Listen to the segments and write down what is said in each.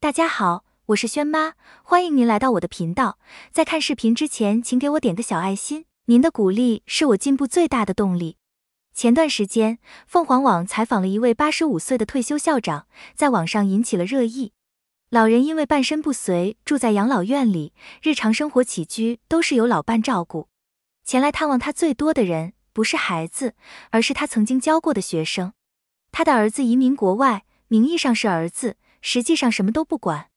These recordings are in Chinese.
大家好，我是轩妈，欢迎您来到我的频道。在看视频之前，请给我点个小爱心，您的鼓励是我进步最大的动力。前段时间，凤凰网采访了一位八十五岁的退休校长，在网上引起了热议。老人因为半身不遂，住在养老院里，日常生活起居都是由老伴照顾。前来探望他最多的人，不是孩子，而是他曾经教过的学生。他的儿子移民国外，名义上是儿子。实际上什么都不管，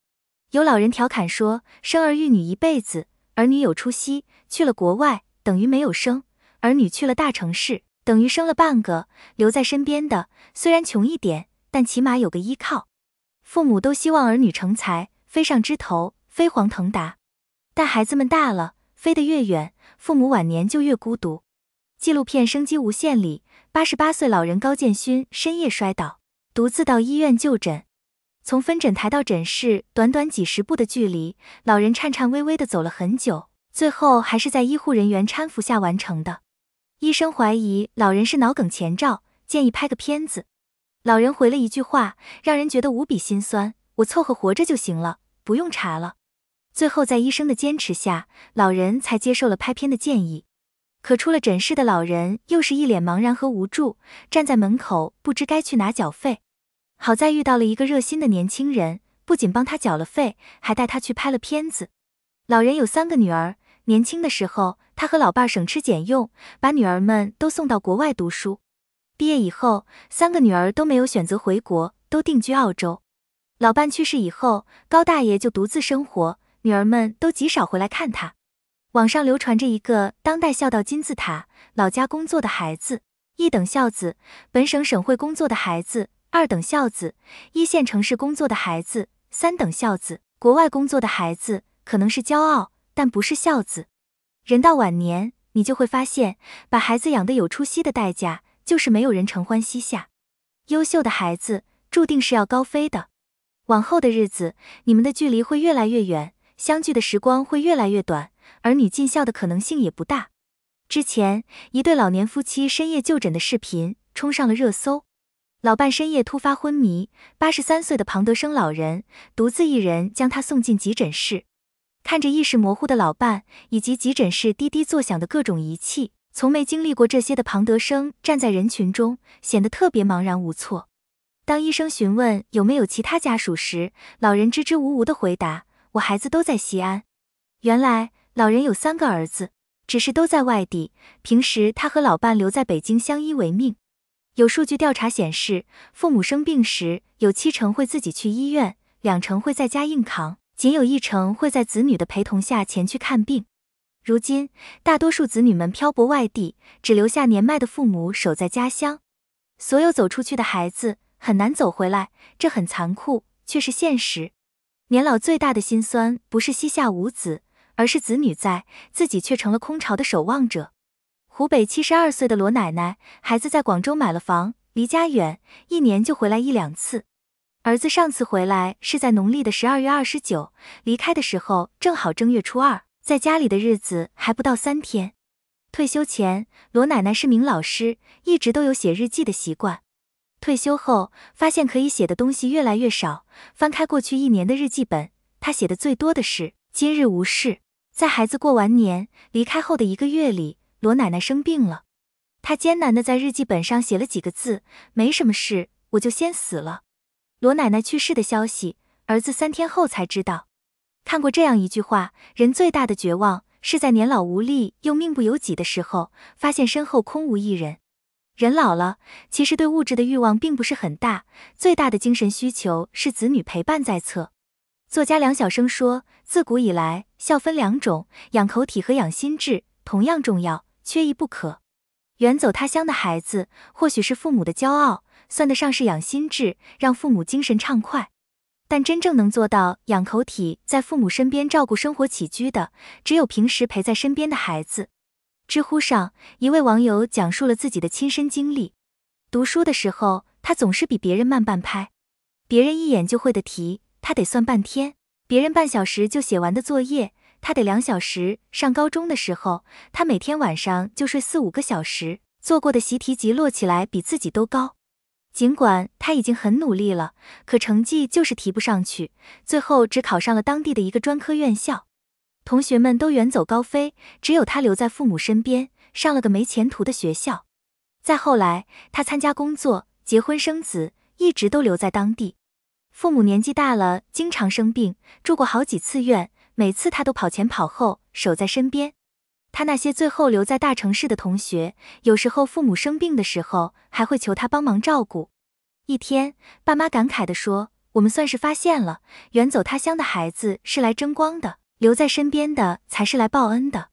有老人调侃说：“生儿育女一辈子，儿女有出息，去了国外等于没有生；儿女去了大城市，等于生了半个；留在身边的，虽然穷一点，但起码有个依靠。”父母都希望儿女成才，飞上枝头，飞黄腾达。但孩子们大了，飞得越远，父母晚年就越孤独。纪录片《生机无限》里，八十八岁老人高建勋深夜摔倒，独自到医院就诊。从分诊台到诊室，短短几十步的距离，老人颤颤巍巍地走了很久，最后还是在医护人员搀扶下完成的。医生怀疑老人是脑梗前兆，建议拍个片子。老人回了一句话，让人觉得无比心酸：“我凑合活着就行了，不用查了。”最后在医生的坚持下，老人才接受了拍片的建议。可出了诊室的老人又是一脸茫然和无助，站在门口不知该去哪缴费。好在遇到了一个热心的年轻人，不仅帮他缴了费，还带他去拍了片子。老人有三个女儿，年轻的时候，他和老伴省吃俭用，把女儿们都送到国外读书。毕业以后，三个女儿都没有选择回国，都定居澳洲。老伴去世以后，高大爷就独自生活，女儿们都极少回来看他。网上流传着一个当代孝道金字塔：老家工作的孩子一等孝子，本省省会工作的孩子。二等孝子，一线城市工作的孩子；三等孝子，国外工作的孩子，可能是骄傲，但不是孝子。人到晚年，你就会发现，把孩子养得有出息的代价，就是没有人承欢膝下。优秀的孩子注定是要高飞的，往后的日子，你们的距离会越来越远，相聚的时光会越来越短，儿女尽孝的可能性也不大。之前，一对老年夫妻深夜就诊的视频冲上了热搜。老伴深夜突发昏迷，八十三岁的庞德生老人独自一人将他送进急诊室。看着意识模糊的老伴，以及急诊室滴滴作响的各种仪器，从没经历过这些的庞德生站在人群中，显得特别茫然无措。当医生询问有没有其他家属时，老人支支吾吾的回答：“我孩子都在西安。”原来老人有三个儿子，只是都在外地。平时他和老伴留在北京相依为命。有数据调查显示，父母生病时，有七成会自己去医院，两成会在家硬扛，仅有一成会在子女的陪同下前去看病。如今，大多数子女们漂泊外地，只留下年迈的父母守在家乡。所有走出去的孩子很难走回来，这很残酷，却是现实。年老最大的心酸，不是膝下无子，而是子女在，自己却成了空巢的守望者。湖北七十二岁的罗奶奶，孩子在广州买了房，离家远，一年就回来一两次。儿子上次回来是在农历的十二月二十九，离开的时候正好正月初二，在家里的日子还不到三天。退休前，罗奶奶是名老师，一直都有写日记的习惯。退休后，发现可以写的东西越来越少。翻开过去一年的日记本，她写的最多的是“今日无事”。在孩子过完年离开后的一个月里。罗奶奶生病了，她艰难的在日记本上写了几个字：，没什么事，我就先死了。罗奶奶去世的消息，儿子三天后才知道。看过这样一句话：，人最大的绝望，是在年老无力又命不由己的时候，发现身后空无一人。人老了，其实对物质的欲望并不是很大，最大的精神需求是子女陪伴在侧。作家梁晓声说：，自古以来，孝分两种，养口体和养心智，同样重要。缺一不可。远走他乡的孩子，或许是父母的骄傲，算得上是养心智，让父母精神畅快。但真正能做到养口体，在父母身边照顾生活起居的，只有平时陪在身边的孩子。知乎上，一位网友讲述了自己的亲身经历：读书的时候，他总是比别人慢半拍，别人一眼就会的题，他得算半天；别人半小时就写完的作业。他得两小时。上高中的时候，他每天晚上就睡四五个小时，做过的习题集摞起来比自己都高。尽管他已经很努力了，可成绩就是提不上去。最后只考上了当地的一个专科院校。同学们都远走高飞，只有他留在父母身边，上了个没前途的学校。再后来，他参加工作、结婚生子，一直都留在当地。父母年纪大了，经常生病，住过好几次院。每次他都跑前跑后，守在身边。他那些最后留在大城市的同学，有时候父母生病的时候，还会求他帮忙照顾。一天，爸妈感慨地说：“我们算是发现了，远走他乡的孩子是来争光的，留在身边的才是来报恩的。”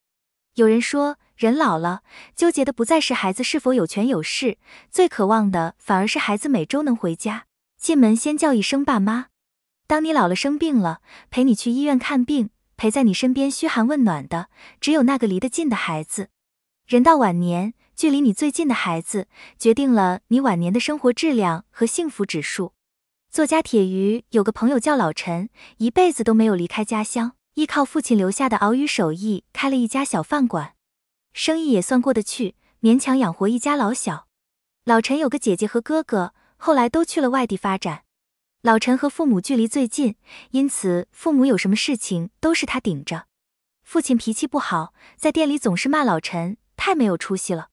有人说，人老了，纠结的不再是孩子是否有权有势，最渴望的反而是孩子每周能回家，进门先叫一声爸妈。当你老了，生病了，陪你去医院看病。陪在你身边嘘寒问暖的，只有那个离得近的孩子。人到晚年，距离你最近的孩子，决定了你晚年的生活质量和幸福指数。作家铁鱼有个朋友叫老陈，一辈子都没有离开家乡，依靠父亲留下的熬鱼手艺开了一家小饭馆，生意也算过得去，勉强养活一家老小。老陈有个姐姐和哥哥，后来都去了外地发展。老陈和父母距离最近，因此父母有什么事情都是他顶着。父亲脾气不好，在店里总是骂老陈太没有出息了。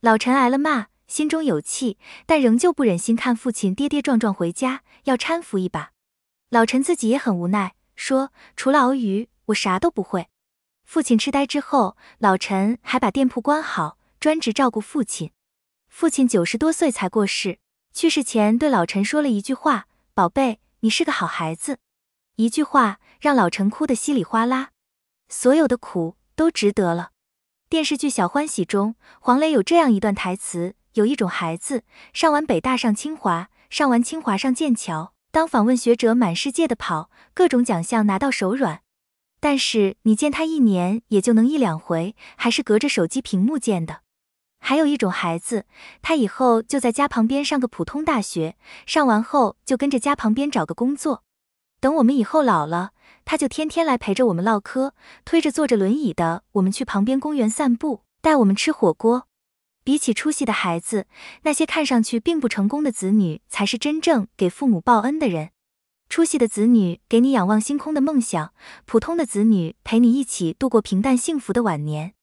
老陈挨了骂，心中有气，但仍旧不忍心看父亲跌跌撞撞回家，要搀扶一把。老陈自己也很无奈，说除了熬鱼，我啥都不会。父亲痴呆之后，老陈还把店铺关好，专职照顾父亲。父亲九十多岁才过世，去世前对老陈说了一句话。宝贝，你是个好孩子，一句话让老陈哭得稀里哗啦，所有的苦都值得了。电视剧《小欢喜》中，黄磊有这样一段台词：有一种孩子，上完北大上清华，上完清华上剑桥，当访问学者满世界的跑，各种奖项拿到手软，但是你见他一年也就能一两回，还是隔着手机屏幕见的。还有一种孩子，他以后就在家旁边上个普通大学，上完后就跟着家旁边找个工作。等我们以后老了，他就天天来陪着我们唠嗑，推着坐着轮椅的我们去旁边公园散步，带我们吃火锅。比起出息的孩子，那些看上去并不成功的子女，才是真正给父母报恩的人。出息的子女给你仰望星空的梦想，普通的子女陪你一起度过平淡幸福的晚年。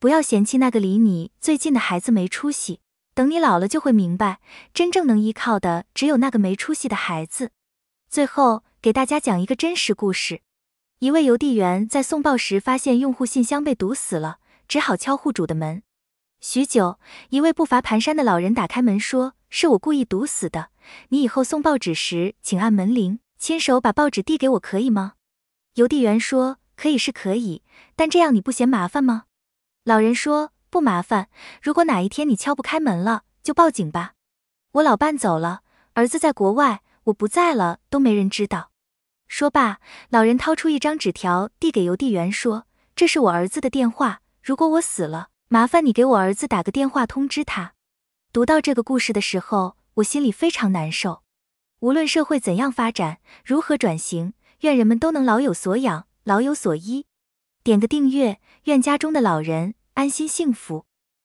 不要嫌弃那个离你最近的孩子没出息，等你老了就会明白，真正能依靠的只有那个没出息的孩子。最后给大家讲一个真实故事：一位邮递员在送报时发现用户信箱被堵死了，只好敲户主的门。许久，一位步伐蹒跚的老人打开门说：“是我故意堵死的。你以后送报纸时，请按门铃，亲手把报纸递给我，可以吗？”邮递员说：“可以是可以，但这样你不嫌麻烦吗？”老人说：“不麻烦，如果哪一天你敲不开门了，就报警吧。”我老伴走了，儿子在国外，我不在了，都没人知道。说罢，老人掏出一张纸条，递给邮递员说：“这是我儿子的电话，如果我死了，麻烦你给我儿子打个电话，通知他。”读到这个故事的时候，我心里非常难受。无论社会怎样发展，如何转型，愿人们都能老有所养，老有所依。点个订阅，愿家中的老人安心幸福。